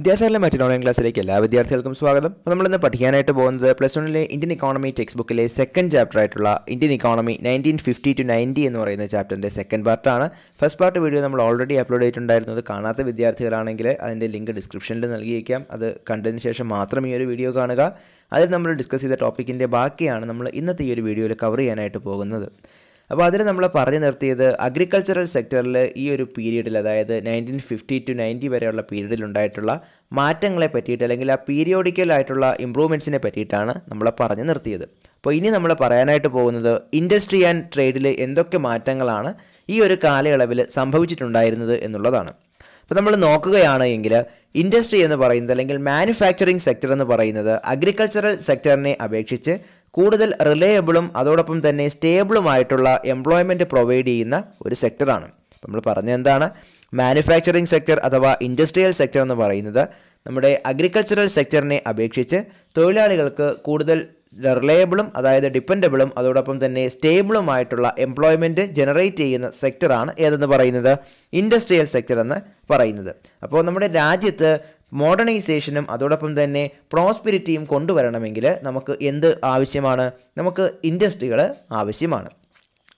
വിദ്യാസാഗറിലെ മറ്റൊരു ഓൺലൈൻ ക്ലാസ്സിലേക്ക് എല്ലാ വിദ്യാർത്ഥികൾക്കും സ്വാഗതം അപ്പോൾ നമ്മളിന്ന് പഠിക്കാനായിട്ട് പോകുന്നത് പ്ലസ് വണ്ണിലെ ഇന്ത്യൻ ഇക്കോണമി ടെക്സ്റ്റ് ബുക്കിലെ സെക്കൻഡ് ചാപ്റ്റർ ആയിട്ടുള്ള Indian economy nineteen fifty two ninety എന്ന് പറയുന്ന ചാപ്റ്ററിൻ്റെ സെക്കൻഡ് പാർട്ടാണ് ഫസ്റ്റ് പാർട്ട് വീഡിയോ നമ്മൾ ഓൾറെഡി അപ്ലോഡ് ചെയ്തിട്ടുണ്ടായിരുന്നത് കാണാത്ത വിദ്യാർത്ഥികളാണെങ്കിൽ അതിൻ്റെ ലിങ്ക് ഡിസ്ക്രിപ്ഷനിൽ നൽകിയേക്കാം അത് കണ്ടതിന് ശേഷം മാത്രം ഈ ഒരു വീഡിയോ കാണുക അതിൽ നമ്മൾ ഡിസ്കസ് ചെയ്ത ടോപ്പിക്കിൻ്റെ ബാക്കിയാണ് നമ്മൾ ഇന്നത്തെ ഈ ഒരു വീഡിയോയിൽ കവർ ചെയ്യാനായിട്ട് പോകുന്നത് അപ്പോൾ അതിന് നമ്മൾ പറഞ്ഞു നിർത്തിയത് അഗ്രികൾച്ചറൽ സെക്ടറിൽ ഈ ഒരു പീരീഡിൽ അതായത് നയൻറ്റീൻ ഫിഫ്റ്റി ടു നയൻറ്റി വരെയുള്ള പീരീഡിൽ ഉണ്ടായിട്ടുള്ള മാറ്റങ്ങളെ പറ്റിയിട്ട് അല്ലെങ്കിൽ ആ പീരിയോഡിക്കൽ ആയിട്ടുള്ള ഇമ്പ്രൂവ്മെൻറ്റ്സിനെ പറ്റിയിട്ടാണ് നമ്മൾ പറഞ്ഞു നിർത്തിയത് അപ്പോൾ ഇനി നമ്മൾ പറയാനായിട്ട് പോകുന്നത് ഇൻഡസ്ട്രി ആൻഡ് ട്രേഡിൽ എന്തൊക്കെ മാറ്റങ്ങളാണ് ഈ ഒരു കാലയളവിൽ സംഭവിച്ചിട്ടുണ്ടായിരുന്നത് എന്നുള്ളതാണ് ഇപ്പോൾ നമ്മൾ നോക്കുകയാണ് എങ്കിൽ ഇൻഡസ്ട്രി എന്ന് പറയുന്നത് അല്ലെങ്കിൽ മാനുഫാക്ചറിങ് സെക്ടർ എന്ന് പറയുന്നത് അഗ്രികൾച്ചറൽ സെക്ടറിനെ അപേക്ഷിച്ച് കൂടുതൽ റിലയബിളും അതോടൊപ്പം തന്നെ സ്റ്റേബിളുമായിട്ടുള്ള എംപ്ലോയ്മെൻറ്റ് പ്രൊവൈഡ് ചെയ്യുന്ന ഒരു സെക്ടറാണ് നമ്മൾ പറഞ്ഞത് എന്താണ് മാനുഫാക്ചറിങ് സെക്ടർ അഥവാ ഇൻഡസ്ട്രിയൽ സെക്ടർ എന്ന് പറയുന്നത് നമ്മുടെ അഗ്രികൾച്ചറൽ സെക്ടറിനെ അപേക്ഷിച്ച് തൊഴിലാളികൾക്ക് കൂടുതൽ റിലയബിളും അതായത് ഡിപ്പെൻഡബിളും അതോടൊപ്പം തന്നെ സ്റ്റേബിളുമായിട്ടുള്ള എംപ്ലോയ്മെൻറ്റ് ജനറേറ്റ് ചെയ്യുന്ന സെക്ടറാണ് ഏതെന്ന് പറയുന്നത് ഇൻഡസ്ട്രിയൽ സെക്ടർ എന്ന് പറയുന്നത് അപ്പോൾ നമ്മുടെ രാജ്യത്ത് മോഡേണൈസേഷനും അതോടൊപ്പം തന്നെ പ്രോസ്പിരിറ്റിയും കൊണ്ടുവരണമെങ്കിൽ നമുക്ക് എന്ത് ആവശ്യമാണ് നമുക്ക് ഇൻഡസ്ട്രികൾ ആവശ്യമാണ്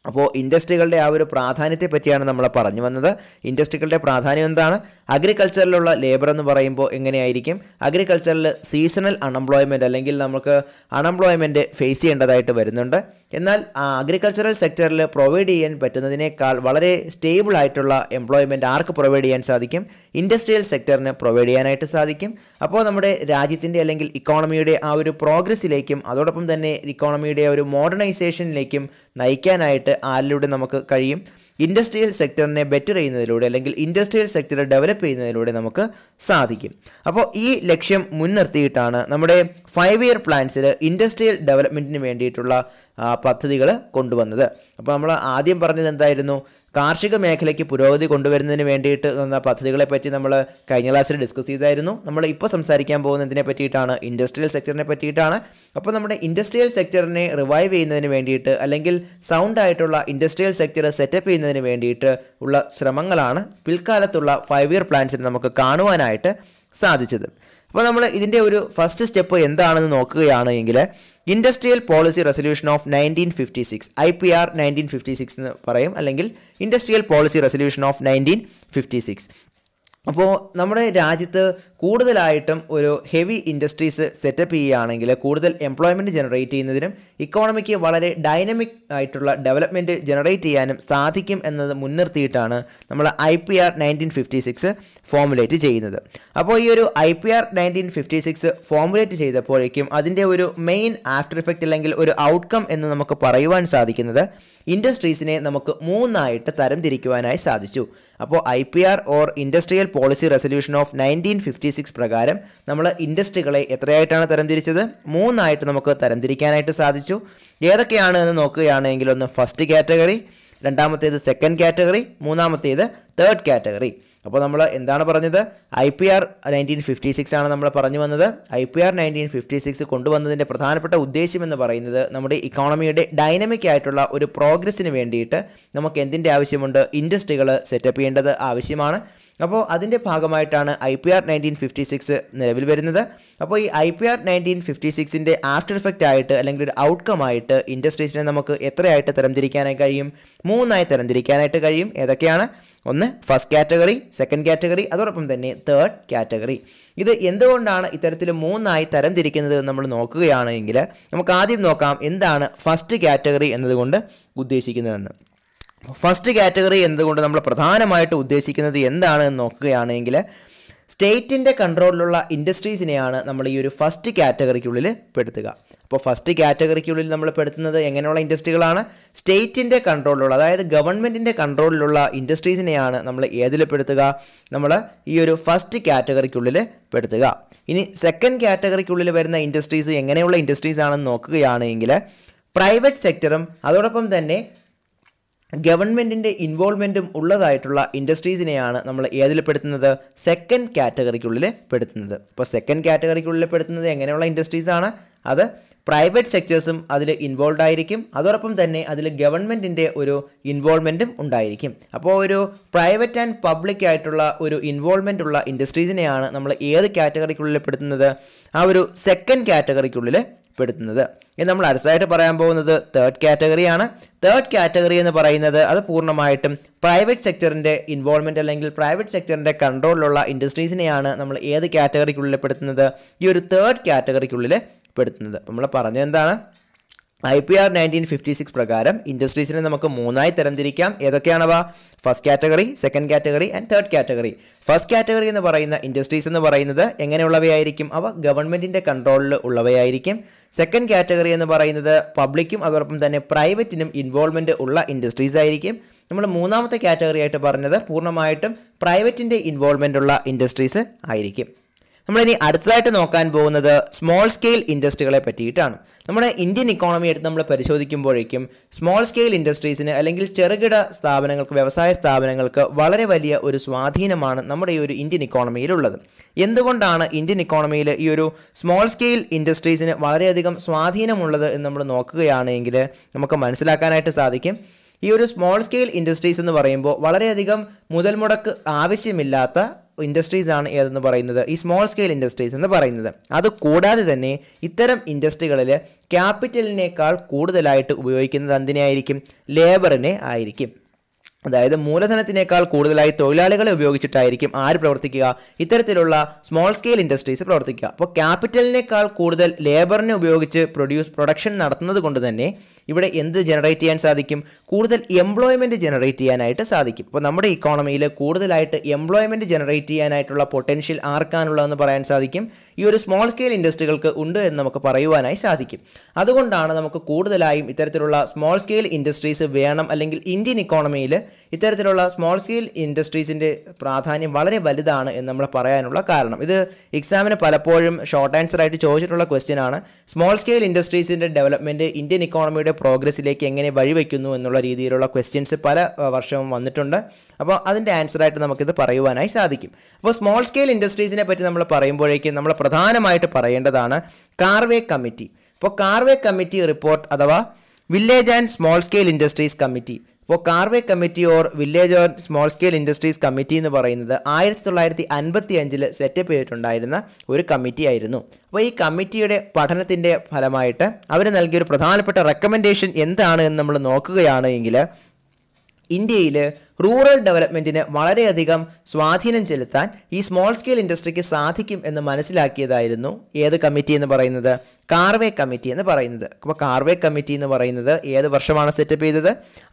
അപ്പോൾ ഇൻഡസ്ട്രികളുടെ ആ ഒരു പ്രാധാന്യത്തെ പറ്റിയാണ് നമ്മൾ പറഞ്ഞു വന്നത് ഇൻഡസ്ട്രികളുടെ പ്രാധാന്യം എന്താണ് അഗ്രികൾച്ചറിലുള്ള ലേബർ എന്ന് പറയുമ്പോൾ എങ്ങനെയായിരിക്കും അഗ്രികൾച്ചറിൽ സീസണൽ അൺഎംപ്ലോയ്മെൻറ്റ് അല്ലെങ്കിൽ നമുക്ക് അൺഎംപ്ലോയ്മെൻറ്റ് ഫേസ് ചെയ്യേണ്ടതായിട്ട് വരുന്നുണ്ട് എന്നാൽ അഗ്രികൾച്ചറൽ സെക്ടറിൽ പ്രൊവൈഡ് ചെയ്യാൻ പറ്റുന്നതിനേക്കാൾ വളരെ സ്റ്റേബിൾ ആയിട്ടുള്ള എംപ്ലോയ്മെൻറ്റ് ആർക്ക് പ്രൊവൈഡ് ചെയ്യാൻ സാധിക്കും ഇൻഡസ്ട്രിയൽ സെക്ടറിന് പ്രൊവൈഡ് ചെയ്യാനായിട്ട് സാധിക്കും അപ്പോൾ നമ്മുടെ രാജ്യത്തിൻ്റെ അല്ലെങ്കിൽ ഇക്കോണമിയുടെ ആ ഒരു പ്രോഗ്രസ്സിലേക്കും അതോടൊപ്പം തന്നെ ഇക്കോണമിയുടെ ഒരു മോഡേണൈസേഷനിലേക്കും നയിക്കാനായിട്ട് ആരിലൂടെ നമുക്ക് കഴിയും ഇൻഡസ്ട്രിയൽ സെക്ടറിനെ ബെറ്റർ ചെയ്യുന്നതിലൂടെ അല്ലെങ്കിൽ ഇൻഡസ്ട്രിയൽ സെക്ടർ ഡെവലപ്പ് ചെയ്യുന്നതിലൂടെ നമുക്ക് സാധിക്കും അപ്പോൾ ഈ ലക്ഷ്യം മുൻനിർത്തിയിട്ടാണ് നമ്മുടെ ഫൈവ് ഇയർ പ്ലാൻസിൽ ഇൻഡസ്ട്രിയൽ ഡെവലപ്മെൻറ്റിന് വേണ്ടിയിട്ടുള്ള പദ്ധതികൾ കൊണ്ടുവന്നത് അപ്പോൾ നമ്മൾ ആദ്യം പറഞ്ഞത് എന്തായിരുന്നു കാർഷിക മേഖലയ്ക്ക് പുരോഗതി കൊണ്ടുവരുന്നതിന് വേണ്ടിയിട്ട് വന്ന പദ്ധതികളെ പറ്റി നമ്മൾ കഴിഞ്ഞ ക്ലാസ്സിൽ ഡിസ്കസ് ചെയ്തായിരുന്നു നമ്മൾ ഇപ്പോൾ സംസാരിക്കാൻ പോകുന്ന പറ്റിയിട്ടാണ് ഇൻഡസ്ട്രിയൽ സെക്ടറിനെ പറ്റിയിട്ടാണ് അപ്പോൾ നമ്മുടെ ഇൻഡസ്ട്രിയൽ സെക്ടറിനെ റിവൈവ് ചെയ്യുന്നതിന് വേണ്ടിയിട്ട് അല്ലെങ്കിൽ സൗണ്ട് ആയിട്ടുള്ള ഇൻഡസ്ട്രിയൽ സെക്ടർ സെറ്റപ്പ് ചെയ്യുന്ന ചെയ്യുന്നതിന് വേണ്ടിയിട്ട് ഉള്ള ശ്രമങ്ങളാണ് പിൽക്കാലത്തുള്ള ഫൈവ് ഇയർ പ്ലാൻസിൽ നമുക്ക് കാണുവാനായിട്ട് സാധിച്ചത് അപ്പോൾ നമ്മൾ ഇതിൻ്റെ ഒരു ഫസ്റ്റ് സ്റ്റെപ്പ് എന്താണെന്ന് നോക്കുകയാണ് എങ്കിൽ industrial policy resolution of nineteen fifty six I P R nineteen fifty six എന്ന് പറയും അല്ലെങ്കിൽ industrial policy resolution of nineteen fifty six അപ്പോൾ നമ്മുടെ രാജ്യത്ത് കൂടുതലായിട്ടും ഒരു ഹെവി ഇൻഡസ്ട്രീസ് സെറ്റപ്പ് ചെയ്യുകയാണെങ്കിൽ കൂടുതൽ എംപ്ലോയ്മെൻറ്റ് ജനറേറ്റ് ചെയ്യുന്നതിനും ഇക്കോണമിക്ക് വളരെ ഡൈനമിക് ആയിട്ടുള്ള ഡെവലപ്മെൻറ്റ് ജനറേറ്റ് ചെയ്യാനും സാധിക്കും എന്നത് മുൻനിർത്തിയിട്ടാണ് നമ്മൾ I P R nineteen fifty six formulate ചെയ്യുന്നത് അപ്പോൾ ഈ ഒരു I P R nineteen fifty six formulate ചെയ്തപ്പോഴേക്കും അതിൻ്റെ ഒരു മെയിൻ ആഫ്റ്റർ ഇഫക്റ്റ് അല്ലെങ്കിൽ ഒരു ഔട്ട്കം എന്ന് നമുക്ക് പറയുവാൻ സാധിക്കുന്നത് ഇൻഡസ്ട്രീസിനെ നമുക്ക് മൂന്നായിട്ട് തരംതിരിക്കുവാനായി സാധിച്ചു അപ്പോൾ I P R or industrial policy resolution of nineteen fifty six പ്രകാരം നമ്മൾ ഇൻഡസ്ട്രികളെ എത്രയായിട്ടാണ് തരംതിരിച്ചത് മൂന്നായിട്ട് നമുക്ക് തരംതിരിക്കാനായിട്ട് സാധിച്ചു ഏതൊക്കെയാണ് എന്ന് നോക്കുകയാണെങ്കിൽ ഒന്ന് ഫസ്റ്റ് കാറ്റഗറി രണ്ടാമത്തേത് സെക്കൻഡ് കാറ്റഗറി മൂന്നാമത്തേത് തേർഡ് കാറ്റഗറി അപ്പോൾ നമ്മൾ എന്താണ് പറഞ്ഞത് I P R nineteen fifty six ആണ് നമ്മൾ പറഞ്ഞു വന്നത് I P R nineteen fifty six കൊണ്ടുവന്നതിൻ്റെ പ്രധാനപ്പെട്ട ഉദ്ദേശ്യം എന്ന് പറയുന്നത് നമ്മുടെ ഇക്കോണമിയുടെ ഡൈനമിക് ആയിട്ടുള്ള ഒരു പ്രോഗ്രസ്സിന് വേണ്ടിയിട്ട് നമുക്ക് എന്തിൻ്റെ ആവശ്യമുണ്ട് ഇൻഡസ്ട്രികൾ സെറ്റപ്പ് ചെയ്യേണ്ടത് ആവശ്യമാണ് അപ്പോൾ അതിൻ്റെ ഭാഗമായിട്ടാണ് I P R nineteen fifty six നിലവിൽ വരുന്നത് അപ്പോൾ ഈ I P R nineteen fifty സിക്സിൻ്റെ ആഫ്റ്റർ ഇഫക്റ്റ് ആയിട്ട് അല്ലെങ്കിൽ ഒരു ഔട്ട്കം ആയിട്ട് ഇൻഡസ്ട്രീസിനെ നമുക്ക് എത്രയായിട്ട് തരംതിരിക്കാനായി കഴിയും മൂന്നായി തരംതിരിക്കാനായിട്ട് കഴിയും ഏതൊക്കെയാണ് ഒന്ന് ഫസ്റ്റ് കാറ്റഗറി സെക്കൻഡ് കാറ്റഗറി അതോടൊപ്പം തന്നെ തേർഡ് കാറ്റഗറി ഇത് എന്തുകൊണ്ടാണ് ഇത്തരത്തിൽ മൂന്നായി തരംതിരിക്കുന്നത് നമ്മൾ നോക്കുകയാണെങ്കിൽ നമുക്ക് ആദ്യം നോക്കാം എന്താണ് ഫസ്റ്റ് കാറ്റഗറി എന്നതുകൊണ്ട് ഉദ്ദേശിക്കുന്നതെന്ന് ഫസ്റ്റ് കാറ്റഗറി എന്നതുകൊണ്ട് നമ്മൾ പ്രധാനമായിട്ട് ഉദ്ദേശിക്കുന്നത് എന്താണ് എന്ന് നോക്കുകയാണെങ്കിൽ സ്റ്റേറ്റിൻ്റെ കൺട്രോളിലുള്ള ഇൻഡസ്ട്രീസിനെയാണ് നമ്മൾ ഈ ഒരു ഫസ്റ്റ് കാറ്റഗറിക്കുള്ളിൽ പെടുത്തുക അപ്പോൾ ഫസ്റ്റ് കാറ്റഗറിക്കുള്ളിൽ നമ്മൾ പെടുത്തുന്നത് എങ്ങനെയുള്ള ഇൻഡസ്ട്രികളാണ് സ്റ്റേറ്റിൻ്റെ കൺട്രോളിലുള്ള അതായത് ഗവൺമെൻറ്റിൻ്റെ കൺട്രോളിലുള്ള ഇൻഡസ്ട്രീസിനെയാണ് നമ്മൾ ഏതിൽ പെടുത്തുക നമ്മൾ ഈ ഒരു ഫസ്റ്റ് കാറ്റഗറിക്കുള്ളിൽ പെടുത്തുക ഇനി സെക്കൻഡ് കാറ്റഗറിക്കുള്ളിൽ വരുന്ന ഇൻഡസ്ട്രീസ് എങ്ങനെയുള്ള ഇൻഡസ്ട്രീസ് ആണെന്ന് നോക്കുകയാണെങ്കിൽ പ്രൈവറ്റ് സെക്ടറും അതോടൊപ്പം തന്നെ ഗവൺമെൻറ്റിൻ്റെ ഇൻവോൾവ്മെൻറ്റും ഉള്ളതായിട്ടുള്ള ഇൻഡസ്ട്രീസിനെയാണ് നമ്മൾ ഏതിൽ പെടുത്തുന്നത് സെക്കൻഡ് കാറ്റഗറിക്കുള്ളിൽ പെടുത്തുന്നത് അപ്പോൾ സെക്കൻഡ് കാറ്റഗറിക്കുള്ളിൽ പെടുത്തുന്നത് എങ്ങനെയുള്ള ഇൻഡസ്ട്രീസാണ് അത് പ്രൈവറ്റ് സെക്ടേഴ്സും അതിൽ ഇൻവോൾവ് ആയിരിക്കും അതോടൊപ്പം തന്നെ അതിൽ ഗവൺമെൻറ്റിൻ്റെ ഒരു ഇൻവോൾവ്മെൻറ്റും ഉണ്ടായിരിക്കും അപ്പോൾ ഒരു പ്രൈവറ്റ് ആൻഡ് പബ്ലിക് ആയിട്ടുള്ള ഒരു ഇൻവോൾവ്മെൻ്റ് ഉള്ള ഇൻഡസ്ട്രീസിനെയാണ് നമ്മൾ ഏത് കാറ്റഗറിക്കുള്ളിൽ പെടുത്തുന്നത് ആ ഒരു സെക്കൻഡ് കാറ്റഗറിക്കുള്ളിൽ പെടുത്തുന്നത് ഇനി നമ്മൾ അടുത്തതായിട്ട് പറയാൻ പോകുന്നത് തേർഡ് കാറ്റഗറിയാണ് തേർഡ് കാറ്റഗറി എന്ന് പറയുന്നത് അത് പൂർണ്ണമായിട്ടും പ്രൈവറ്റ് സെക്ടറിൻ്റെ ഇൻവോൾവ്മെൻറ്റ് അല്ലെങ്കിൽ പ്രൈവറ്റ് സെക്ടറിൻ്റെ കൺട്രോളിലുള്ള ഇൻഡസ്ട്രീസിനെയാണ് നമ്മൾ ഏത് കാറ്റഗറിക്കുള്ളിൽ പെടുത്തുന്നത് ഈ ഒരു തേർഡ് കാറ്റഗറിക്കുള്ളിൽ പെടുത്തുന്നത് നമ്മൾ പറഞ്ഞത് എന്താണ് I P R nineteen fifty six പ്രകാരം ഇൻഡസ്ട്രീസിനെ നമുക്ക് മൂന്നായി തരംതിരിക്കാം ഏതൊക്കെയാണവ first category second category and third category first category എന്ന് പറയുന്ന ഇൻഡസ്ട്രീസ് എന്ന് പറയുന്നത് എങ്ങനെയുള്ളവയായിരിക്കും അവ ഗവൺമെൻറ്റിൻ്റെ കൺട്രോളിൽ ഉള്ളവയായിരിക്കും സെക്കൻഡ് കാറ്റഗറി എന്ന് പറയുന്നത് പബ്ലിക്കും അതോടൊപ്പം തന്നെ പ്രൈവറ്റിനും ഇൻവോൾവ്മെൻറ്റ് ഉള്ള ഇൻഡസ്ട്രീസ് ആയിരിക്കും നമ്മൾ മൂന്നാമത്തെ കാറ്റഗറി ആയിട്ട് പറഞ്ഞത് പൂർണ്ണമായിട്ടും പ്രൈവറ്റിൻ്റെ ഇൻവോൾവ്മെൻ്റ് ഉള്ള ഇൻഡസ്ട്രീസ് ആയിരിക്കും നമ്മളിനി അടുത്തതായിട്ട് നോക്കാൻ പോകുന്നത് സ്മോൾ സ്കെയിൽ ഇൻഡസ്ട്രികളെ പറ്റിയിട്ടാണ് നമ്മുടെ ഇന്ത്യൻ ഇക്കോണമി എടുത്ത് നമ്മൾ പരിശോധിക്കുമ്പോഴേക്കും സ്മോൾ സ്കെയിൽ ഇൻഡസ്ട്രീസിന് അല്ലെങ്കിൽ ചെറുകിട സ്ഥാപനങ്ങൾക്ക് വ്യവസായ സ്ഥാപനങ്ങൾക്ക് വളരെ വലിയ ഒരു സ്വാധീനമാണ് നമ്മുടെ ഈ ഒരു ഇന്ത്യൻ ഇക്കോണമിയിലുള്ളത് എന്തുകൊണ്ടാണ് ഇന്ത്യൻ ഇക്കോണമിയിൽ ഈ ഒരു സ്മോൾ സ്കെയിൽ ഇൻഡസ്ട്രീസിന് വളരെയധികം സ്വാധീനമുള്ളത് എന്ന് നമ്മൾ നോക്കുകയാണെങ്കിൽ നമുക്ക് മനസ്സിലാക്കാനായിട്ട് സാധിക്കും ഈ ഒരു സ്മോൾ സ്കെയിൽ ഇൻഡസ്ട്രീസ് എന്ന് പറയുമ്പോൾ വളരെയധികം മുതൽ മുടക്ക് ആവശ്യമില്ലാത്ത ഇൻഡസ്ട്രീസ് ആണ് ഏതെന്ന് പറയുന്നത് ഈ സ്മോൾ സ്കെയിൽ ഇൻഡസ്ട്രീസ് എന്ന് പറയുന്നത് അത് കൂടാതെ തന്നെ ഇത്തരം ഇൻഡസ്ട്രികളിൽ ക്യാപിറ്റലിനേക്കാൾ കൂടുതലായിട്ട് ഉപയോഗിക്കുന്നത് എന്തിനെ ആയിരിക്കും ലേബറിനെ ആയിരിക്കും അതായത് മൂലധനത്തിനേക്കാൾ കൂടുതലായി തൊഴിലാളികളെ ഉപയോഗിച്ചിട്ടായിരിക്കും ആര് പ്രവർത്തിക്കുക ഇത്തരത്തിലുള്ള സ്മോൾ സ്കെയിൽ ഇൻഡസ്ട്രീസ് പ്രവർത്തിക്കുക അപ്പോൾ ക്യാപിറ്റലിനേക്കാൾ കൂടുതൽ ലേബറിനെ ഉപയോഗിച്ച് പ്രൊഡ്യൂസ് പ്രൊഡക്ഷൻ നടത്തുന്നത് കൊണ്ട് തന്നെ ഇവിടെ എന്ത് ജനറേറ്റ് ചെയ്യാൻ സാധിക്കും കൂടുതൽ എംപ്ലോയ്മെൻറ്റ് ജനറേറ്റ് ചെയ്യാനായിട്ട് സാധിക്കും അപ്പോൾ നമ്മുടെ ഇക്കോണമിയിൽ കൂടുതലായിട്ട് എംപ്ലോയ്മെൻറ്റ് ജനറേറ്റ് ചെയ്യാനായിട്ടുള്ള പൊട്ടൻഷ്യൽ ആർക്കാനുള്ളതെന്ന് പറയാൻ സാധിക്കും ഈ ഒരു സ്മോൾ സ്കെയിൽ ഇൻഡസ്ട്രികൾക്ക് ഉണ്ട് എന്ന് നമുക്ക് പറയുവാനായി സാധിക്കും അതുകൊണ്ടാണ് നമുക്ക് കൂടുതലായും ഇത്തരത്തിലുള്ള സ്മോൾ സ്കെയിൽ ഇൻഡസ്ട്രീസ് വേണം അല്ലെങ്കിൽ ഇന്ത്യൻ ഇക്കോണമിയിൽ ഇത്തരത്തിലുള്ള സ്മോൾ സ്കെയിൽ ഇൻഡസ്ട്രീസിൻ്റെ പ്രാധാന്യം വളരെ വലുതാണ് എന്ന് നമ്മൾ പറയാനുള്ള കാരണം ഇത് എക്സാമിന് പലപ്പോഴും ഷോർട്ട് ആൻസർ ആയിട്ട് ചോദിച്ചിട്ടുള്ള ക്വസ്റ്റ്യൻ ആണ് സ്മോൾ സ്കെയിൽ ഇൻഡസ്ട്രീസിൻ്റെ ഡെവലപ്മെൻറ്റ് ഇന്ത്യൻ ഇക്കോണമിയുടെ പ്രോഗ്രസ്സിലേക്ക് എങ്ങനെ വഴിവെക്കുന്നു എന്നുള്ള രീതിയിലുള്ള ക്വസ്റ്റ്യൻസ് പല വർഷവും വന്നിട്ടുണ്ട് അപ്പോൾ അതിൻ്റെ ആൻസറായിട്ട് നമുക്കിത് പറയുവാനായി സാധിക്കും അപ്പോൾ സ്മോൾ സ്കെയിൽ ഇൻഡസ്ട്രീസിനെ പറ്റി നമ്മൾ പറയുമ്പോഴേക്കും നമ്മൾ പ്രധാനമായിട്ട് പറയേണ്ടതാണ് കാർവേ കമ്മിറ്റി അപ്പോൾ കാർവേ കമ്മിറ്റി റിപ്പോർട്ട് അഥവാ village and small scale industries committee ഇപ്പോൾ Karve committee or village on small scale industries committee എന്ന് പറയുന്നത് ആയിരത്തി തൊള്ളായിരത്തി അൻപത്തി അഞ്ചിൽ സെറ്റപ്പ് ചെയ്തിട്ടുണ്ടായിരുന്ന ഒരു കമ്മിറ്റി ആയിരുന്നു അപ്പോൾ ഈ കമ്മിറ്റിയുടെ പഠനത്തിൻ്റെ ഫലമായിട്ട് അവർ നൽകിയ ഒരു പ്രധാനപ്പെട്ട റെക്കമെൻഡേഷൻ എന്താണ് എന്ന് നമ്മൾ നോക്കുകയാണ് എങ്കിൽ ഇന്ത്യയിൽ റൂറൽ ഡെവലപ്മെൻറ്റിന് വളരെയധികം സ്വാധീനം ചെലുത്താൻ ഈ സ്മോൾ സ്കെയിൽ ഇൻഡസ്ട്രിക്ക് സാധിക്കും എന്ന് മനസ്സിലാക്കിയതായിരുന്നു ഏത് കമ്മിറ്റി എന്ന് പറയുന്നത് കാർവേ കമ്മിറ്റി എന്ന് പറയുന്നത് അപ്പോൾ കാർവേ കമ്മിറ്റി എന്ന് പറയുന്നത് ഏത് വർഷമാണ് സെറ്റപ്പ് ചെയ്തത്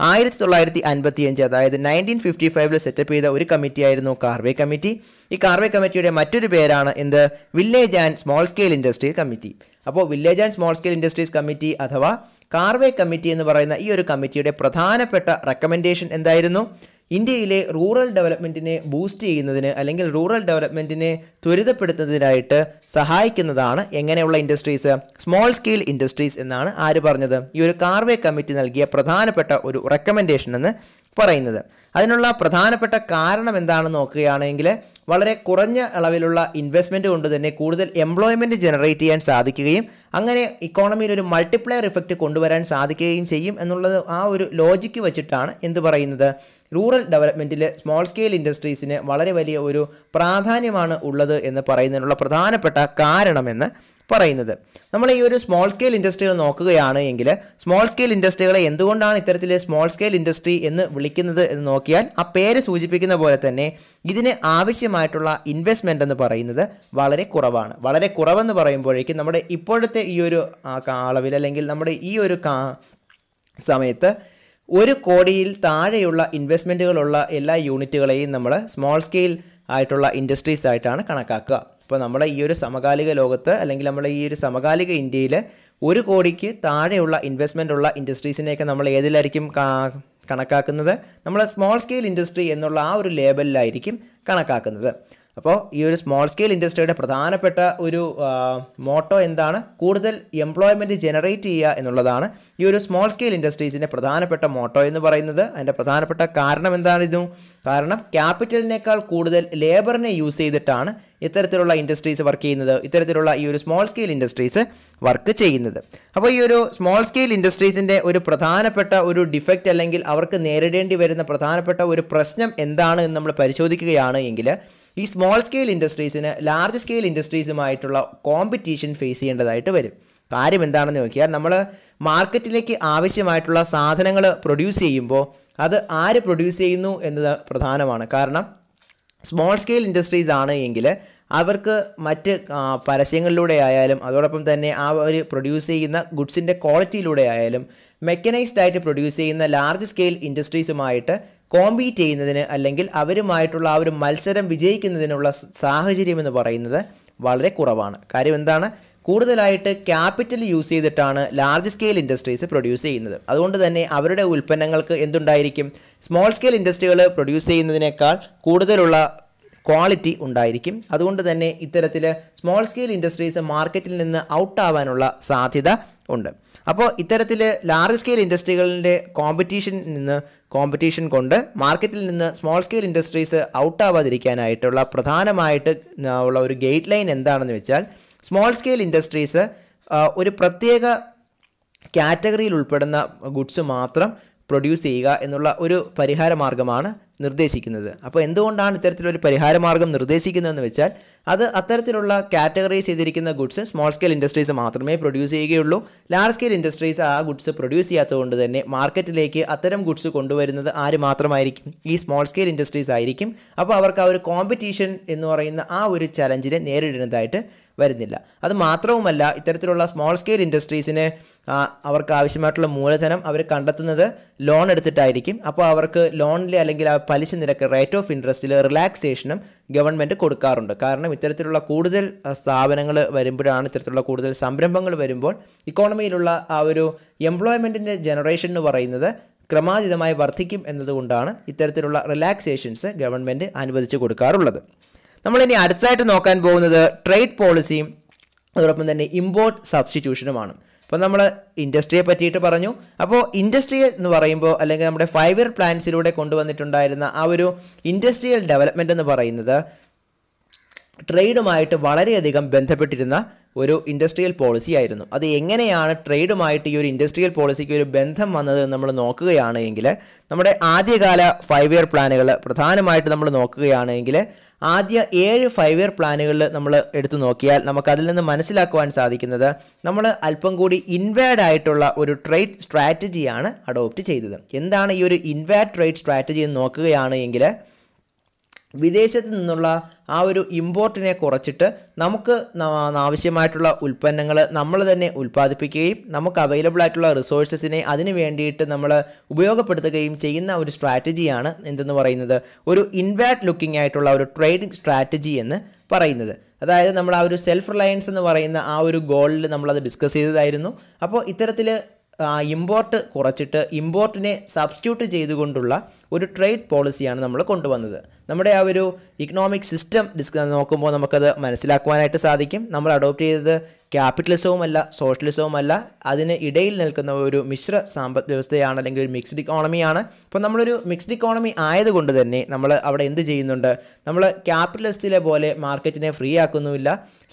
ആയിരത്തി തൊള്ളായിരത്തി അൻപത്തി അഞ്ച് അതായത് നയൻറ്റീൻ ഫിഫ്റ്റി ഫൈവിൽ സെറ്റപ്പ് ചെയ്ത ഒരു കമ്മിറ്റി ആയിരുന്നു കാർവേ കമ്മിറ്റി ഈ കാർവേ കമ്മിറ്റിയുടെ മറ്റൊരു പേരാണ് എന്ത് village and small scale industry committee അപ്പോൾ village and small scale industries committee അഥവാ കാർവേ കമ്മിറ്റി എന്ന് പറയുന്ന ഈ ഒരു കമ്മിറ്റിയുടെ പ്രധാനപ്പെട്ട റെക്കമെൻഡേഷൻ എന്തായിരുന്നു ഇന്ത്യയിലെ റൂറൽ ഡെവലപ്മെൻറ്റിനെ ബൂസ്റ്റ് ചെയ്യുന്നതിന് അല്ലെങ്കിൽ റൂറൽ ഡെവലപ്മെൻറ്റിനെ ത്വരിതപ്പെടുത്തുന്നതിനായിട്ട് സഹായിക്കുന്നതാണ് എങ്ങനെയുള്ള ഇൻഡസ്ട്രീസ് സ്മോൾ സ്കെയിൽ ഇൻഡസ്ട്രീസ് എന്നാണ് ആര് പറഞ്ഞത് ഈ ഒരു കാർവേ കമ്മിറ്റി നൽകിയ പ്രധാനപ്പെട്ട ഒരു റെക്കമെൻഡേഷൻ എന്ന് പറയുന്നത് അതിനുള്ള പ്രധാനപ്പെട്ട കാരണം എന്താണെന്ന് നോക്കുകയാണെങ്കിൽ വളരെ കുറഞ്ഞ അളവിലുള്ള ഇൻവെസ്റ്റ്മെൻറ്റ് കൊണ്ട് തന്നെ കൂടുതൽ എംപ്ലോയ്മെൻറ്റ് ജനറേറ്റ് ചെയ്യാൻ സാധിക്കുകയും അങ്ങനെ ഇക്കോണമിയിൽ ഒരു മൾട്ടിപ്ലയർ ഇഫക്റ്റ് കൊണ്ടുവരാൻ സാധിക്കുകയും ചെയ്യും എന്നുള്ളത് ആ ഒരു ലോജിക്ക് വെച്ചിട്ടാണ് എന്ത് പറയുന്നത് റൂറൽ ഡെവലപ്മെൻറ്റിൽ സ്മോൾ സ്കെയിൽ ഇൻഡസ്ട്രീസിന് വളരെ വലിയ ഒരു പ്രാധാന്യമാണ് ഉള്ളത് എന്ന് പറയുന്നതിനുള്ള പ്രധാനപ്പെട്ട കാരണമെന്ന് പറയുന്നത് നമ്മൾ ഈ ഒരു സ്മോൾ സ്കെയിൽ ഇൻഡസ്ട്രികൾ നോക്കുകയാണ് എങ്കിൽ സ്മോൾ സ്കെയിൽ ഇൻഡസ്ട്രികളെ എന്തുകൊണ്ടാണ് ഇത്തരത്തിൽ സ്മോൾ സ്കെയിൽ ഇൻഡസ്ട്രി എന്ന് വിളിക്കുന്നത് എന്ന് നോക്കിയാൽ ആ പേര് സൂചിപ്പിക്കുന്ന പോലെ തന്നെ ഇതിന് ആവശ്യമായിട്ടുള്ള ഇൻവെസ്റ്റ്മെൻ്റ് എന്ന് പറയുന്നത് വളരെ കുറവാണ് വളരെ കുറവെന്ന് പറയുമ്പോഴേക്കും നമ്മുടെ ഇപ്പോഴത്തെ ഈ ഒരു അളവിൽ അല്ലെങ്കിൽ നമ്മുടെ ഈ ഒരു സമയത്ത് ഒരു കോടിയിൽ താഴെയുള്ള ഇൻവെസ്റ്റ്മെൻറ്റുകളുള്ള എല്ലാ യൂണിറ്റുകളെയും നമ്മൾ സ്മോൾ സ്കെയിൽ ആയിട്ടുള്ള ഇൻഡസ്ട്രീസ് ആയിട്ടാണ് കണക്കാക്കുക അപ്പോൾ നമ്മുടെ ഈ ഒരു സമകാലിക ലോകത്ത് അല്ലെങ്കിൽ നമ്മുടെ ഈ ഒരു സമകാലിക ഇന്ത്യയിൽ ഒരു കോടിക്ക് താഴെയുള്ള ഇൻവെസ്റ്റ്മെൻ്റ് ഉള്ള ഇൻഡസ്ട്രീസിനെയൊക്കെ നമ്മൾ ഏതിലായിരിക്കും കണക്കാക്കുന്നത് നമ്മൾ സ്മോൾ സ്കെയിൽ ഇൻഡസ്ട്രി എന്നുള്ള ആ ഒരു ലേബലിലായിരിക്കും കണക്കാക്കുന്നത് അപ്പോൾ ഈ ഒരു സ്മോൾ സ്കെയിൽ ഇൻഡസ്ട്രിയുടെ പ്രധാനപ്പെട്ട ഒരു മോട്ടോ എന്താണ് കൂടുതൽ എംപ്ലോയ്മെൻറ്റ് ജനറേറ്റ് ചെയ്യുക എന്നുള്ളതാണ് ഈ ഒരു സ്മോൾ സ്കെയിൽ ഇൻഡസ്ട്രീസിൻ്റെ പ്രധാനപ്പെട്ട മോട്ടോ എന്ന് പറയുന്നത് അതിൻ്റെ പ്രധാനപ്പെട്ട കാരണം എന്താണിതും കാരണം ക്യാപിറ്റലിനേക്കാൾ കൂടുതൽ ലേബറിനെ യൂസ് ചെയ്തിട്ടാണ് ഇത്തരത്തിലുള്ള ഇൻഡസ്ട്രീസ് വർക്ക് ചെയ്യുന്നത് ഇത്തരത്തിലുള്ള ഈ ഒരു സ്മോൾ സ്കെയിൽ ഇൻഡസ്ട്രീസ് വർക്ക് ചെയ്യുന്നത് അപ്പോൾ ഈ ഒരു സ്മോൾ സ്കെയിൽ ഇൻഡസ്ട്രീസിൻ്റെ ഒരു പ്രധാനപ്പെട്ട ഒരു ഡിഫക്റ്റ് അല്ലെങ്കിൽ അവർക്ക് നേരിടേണ്ടി വരുന്ന പ്രധാനപ്പെട്ട ഒരു പ്രശ്നം എന്താണ് എന്ന് നമ്മൾ പരിശോധിക്കുകയാണ് എങ്കിൽ ഈ സ്മോൾ സ്കെയിൽ ഇൻഡസ്ട്രീസിന് ലാർജ് സ്കെയിൽ ഇൻഡസ്ട്രീസുമായിട്ടുള്ള കോമ്പറ്റീഷൻ ഫേസ് ചെയ്യേണ്ടതായിട്ട് വരും കാര്യം എന്താണെന്ന് നോക്കിയാൽ നമ്മൾ മാർക്കറ്റിലേക്ക് ആവശ്യമായിട്ടുള്ള സാധനങ്ങൾ പ്രൊഡ്യൂസ് ചെയ്യുമ്പോൾ അത് ആര് പ്രൊഡ്യൂസ് ചെയ്യുന്നു എന്നത് പ്രധാനമാണ് കാരണം സ്മോൾ സ്കെയിൽ ഇൻഡസ്ട്രീസ് ആണ് എങ്കിൽ അവർക്ക് മറ്റ് പരസ്യങ്ങളിലൂടെ ആയാലും അതോടൊപ്പം തന്നെ ആ ഒരു പ്രൊഡ്യൂസ് ചെയ്യുന്ന ഗുഡ്സിൻ്റെ ക്വാളിറ്റിയിലൂടെ ആയാലും മെക്കനൈസ്ഡ് ആയിട്ട് പ്രൊഡ്യൂസ് ചെയ്യുന്ന ലാർജ് സ്കെയിൽ ഇൻഡസ്ട്രീസുമായിട്ട് കോമ്പീറ്റ് ചെയ്യുന്നതിന് അല്ലെങ്കിൽ അവരുമായിട്ടുള്ള ആ ഒരു മത്സരം വിജയിക്കുന്നതിനുള്ള സാഹചര്യം എന്ന് പറയുന്നത് വളരെ കുറവാണ് കാര്യം എന്താണ് കൂടുതലായിട്ട് ക്യാപിറ്റൽ യൂസ് ചെയ്തിട്ടാണ് ലാർജ് സ്കെയിൽ ഇൻഡസ്ട്രീസ് പ്രൊഡ്യൂസ് ചെയ്യുന്നത് അതുകൊണ്ട് തന്നെ അവരുടെ ഉൽപ്പന്നങ്ങൾക്ക് എന്തുണ്ടായിരിക്കും സ്മോൾ സ്കെയിൽ ഇൻഡസ്ട്രികൾ പ്രൊഡ്യൂസ് ചെയ്യുന്നതിനേക്കാൾ കൂടുതലുള്ള ക്വാളിറ്റി ഉണ്ടായിരിക്കും അതുകൊണ്ട് തന്നെ ഇത്തരത്തിൽ സ്മോൾ സ്കെയിൽ ഇൻഡസ്ട്രീസ് മാർക്കറ്റിൽ നിന്ന് ഔട്ട് ആവാനുള്ള സാധ്യത ഉണ്ട് അപ്പോൾ ഇത്തരത്തിൽ ലാർജ് സ്കെയിൽ ഇൻഡസ്ട്രികളുടെ കോമ്പറ്റീഷൻ നിന്ന് കോമ്പറ്റീഷൻ കൊണ്ട് മാർക്കറ്റിൽ നിന്ന് സ്മോൾ സ്കെയിൽ ഇൻഡസ്ട്രീസ് ഔട്ട് ആവാതിരിക്കാനായിട്ടുള്ള പ്രധാനമായിട്ട് ഉള്ള ഒരു ഗൈഡ് ലൈൻ എന്താണെന്ന് വെച്ചാൽ സ്മോൾ സ്കെയിൽ ഇൻഡസ്ട്രീസ് ഒരു പ്രത്യേക കാറ്റഗറിയിൽ ഉൾപ്പെടുന്ന ഗുഡ്സ് മാത്രം പ്രൊഡ്യൂസ് ചെയ്യുക എന്നുള്ള ഒരു പരിഹാര മാർഗമാണ് നിർദ്ദേശിക്കുന്നത് അപ്പോൾ എന്തുകൊണ്ടാണ് ഇത്തരത്തിലൊരു പരിഹാരമാർഗം നിർദ്ദേശിക്കുന്നതെന്ന് വെച്ചാൽ അത് അത്തരത്തിലുള്ള കാറ്റഗറൈസ് ചെയ്തിരിക്കുന്ന ഗുഡ്സ് സ്മോൾ സ്കെയിൽ ഇൻഡസ്ട്രീസ് മാത്രമേ പ്രൊഡ്യൂസ് ചെയ്യുകയുള്ളൂ ലാർജ് സ്കെയിൽ ഇൻഡസ്ട്രീസ് ആ ഗുഡ്സ് പ്രൊഡ്യൂസ് ചെയ്യാത്തതുകൊണ്ട് തന്നെ മാർക്കറ്റിലേക്ക് അത്തരം ഗുഡ്സ് കൊണ്ടുവരുന്നത് ആര് മാത്രമായിരിക്കും ഈ സ്മോൾ സ്കെയിൽ ഇൻഡസ്ട്രീസ് ആയിരിക്കും അപ്പോൾ അവർക്ക് ആ ഒരു കോമ്പറ്റീഷൻ എന്ന് പറയുന്ന ആ ഒരു ചലഞ്ചിനെ നേരിടുന്നതായിട്ട് വരുന്നില്ല അത് മാത്രവുമല്ല ഇത്തരത്തിലുള്ള സ്മോൾ സ്കെയിൽ ഇൻഡസ്ട്രീസിന് അവർക്ക് ആവശ്യമായിട്ടുള്ള മൂലധനം അവർ കണ്ടെത്തുന്നത് ലോൺ എടുത്തിട്ടായിരിക്കും അപ്പോൾ അവർക്ക് ലോണിൽ അല്ലെങ്കിൽ ആ പലിശ നിരക്ക് റേറ്റ് ഓഫ് ഇൻട്രസ്റ്റിൽ റിലാക്സേഷനും ഗവൺമെൻറ് കൊടുക്കാറുണ്ട് കാരണം ഇത്തരത്തിലുള്ള കൂടുതൽ സ്ഥാപനങ്ങൾ വരുമ്പോഴാണ് ഇത്തരത്തിലുള്ള കൂടുതൽ സംരംഭങ്ങൾ വരുമ്പോൾ ഇക്കോണമിയിലുള്ള ആ ഒരു എംപ്ലോയ്മെൻറ്റിൻ്റെ ജനറേഷൻ എന്ന് പറയുന്നത് ക്രമാതീതമായി വർദ്ധിക്കും എന്നതുകൊണ്ടാണ് ഇത്തരത്തിലുള്ള റിലാക്സേഷൻസ് ഗവൺമെൻറ് അനുവദിച്ചു കൊടുക്കാറുള്ളത് നമ്മളിനി അടുത്തായിട്ട് നോക്കാൻ പോകുന്നത് ട്രേഡ് പോളിസിയും അതോടൊപ്പം തന്നെ ഇമ്പോർട്ട് സബ്സ്റ്റിറ്റ്യൂഷനുമാണ് ഇപ്പോൾ നമ്മൾ ഇൻഡസ്ട്രിയെ പറ്റിയിട്ട് പറഞ്ഞു അപ്പോൾ ഇൻഡസ്ട്രി എന്ന് പറയുമ്പോൾ അല്ലെങ്കിൽ നമ്മുടെ ഫൈവ് ഇയർ പ്ലാൻസിലൂടെ കൊണ്ടുവന്നിട്ടുണ്ടായിരുന്ന ആ ഒരു ഇൻഡസ്ട്രിയൽ ഡെവലപ്മെൻ്റ് എന്ന് പറയുന്നത് ട്രേഡുമായിട്ട് വളരെയധികം ബന്ധപ്പെട്ടിരുന്ന ഒരു ഇൻഡസ്ട്രിയൽ പോളിസി ആയിരുന്നു അത് എങ്ങനെയാണ് ട്രേഡുമായിട്ട് ഈ ഒരു ഇൻഡസ്ട്രിയൽ പോളിസിക്ക് ഒരു ബന്ധം വന്നത് നമ്മൾ നോക്കുകയാണെങ്കിൽ നമ്മുടെ ആദ്യകാല ഫൈവ് ഇയർ പ്ലാനുകൾ പ്രധാനമായിട്ട് നമ്മൾ നോക്കുകയാണെങ്കിൽ ആദ്യ ഏഴ് ഫൈവ് ഇയർ പ്ലാനുകളിൽ നമ്മൾ എടുത്തു നോക്കിയാൽ നമുക്ക് നിന്ന് മനസ്സിലാക്കുവാൻ സാധിക്കുന്നത് നമ്മൾ അല്പം കൂടി ഇൻവേഡ് ആയിട്ടുള്ള ഒരു ട്രേഡ് സ്ട്രാറ്റജിയാണ് അഡോപ്റ്റ് ചെയ്തത് എന്താണ് ഈ ഒരു ഇൻവേഡ് ട്രേഡ് സ്ട്രാറ്റജി എന്ന് നോക്കുകയാണെങ്കിൽ വിദേശത്ത് നിന്നുള്ള ആ ഒരു ഇമ്പോർട്ടിനെ കുറച്ചിട്ട് നമുക്ക് ആവശ്യമായിട്ടുള്ള ഉൽപ്പന്നങ്ങൾ നമ്മൾ തന്നെ ഉൽപ്പാദിപ്പിക്കുകയും നമുക്ക് അവൈലബിൾ ആയിട്ടുള്ള റിസോഴ്സസിനെ അതിന് വേണ്ടിയിട്ട് നമ്മൾ ഉപയോഗപ്പെടുത്തുകയും ചെയ്യുന്ന ഒരു സ്ട്രാറ്റജിയാണ് എന്തെന്ന് പറയുന്നത് ഒരു ഇൻവാറ്റ് ലുക്കിംഗ് ആയിട്ടുള്ള ഒരു ട്രേഡിംഗ് സ്ട്രാറ്റജി എന്ന് പറയുന്നത് അതായത് നമ്മൾ ആ ഒരു സെൽഫ് റിലയൻസ് എന്ന് പറയുന്ന ആ ഒരു ഗോളിൽ നമ്മളത് ഡിസ്കസ് ചെയ്തതായിരുന്നു അപ്പോൾ ഇത്തരത്തിൽ ഇമ്പോർട്ട് കുറച്ചിട്ട് ഇമ്പോർട്ടിനെ സബ്സ്റ്റിറ്റ്യൂട്ട് ചെയ്തുകൊണ്ടുള്ള ഒരു ട്രേഡ് പോളിസിയാണ് നമ്മൾ കൊണ്ടുവന്നത് നമ്മുടെ ആ ഒരു ഇക്കണോമിക് സിസ്റ്റം ഡിസ്ക നോക്കുമ്പോൾ നമുക്കത് മനസ്സിലാക്കുവാനായിട്ട് സാധിക്കും നമ്മൾ അഡോപ്റ്റ് ചെയ്തത് ക്യാപിറ്റലിസവുമല്ല സോഷ്യലിസവുമല്ല അതിന് ഇടയിൽ നിൽക്കുന്ന ഒരു മിശ്ര സാമ്പത്തിക വ്യവസ്ഥയാണ് അല്ലെങ്കിൽ ഒരു മിക്സ്ഡ് ഇക്കോണമിയാണ് അപ്പോൾ നമ്മളൊരു മിക്സ്ഡ് ഇക്കോണമി ആയതുകൊണ്ട് തന്നെ നമ്മൾ അവിടെ എന്ത് ചെയ്യുന്നുണ്ട് നമ്മൾ ക്യാപിറ്റലിസ്റ്റിലെ പോലെ മാർക്കറ്റിനെ ഫ്രീ ആക്കുന്നുമില്ല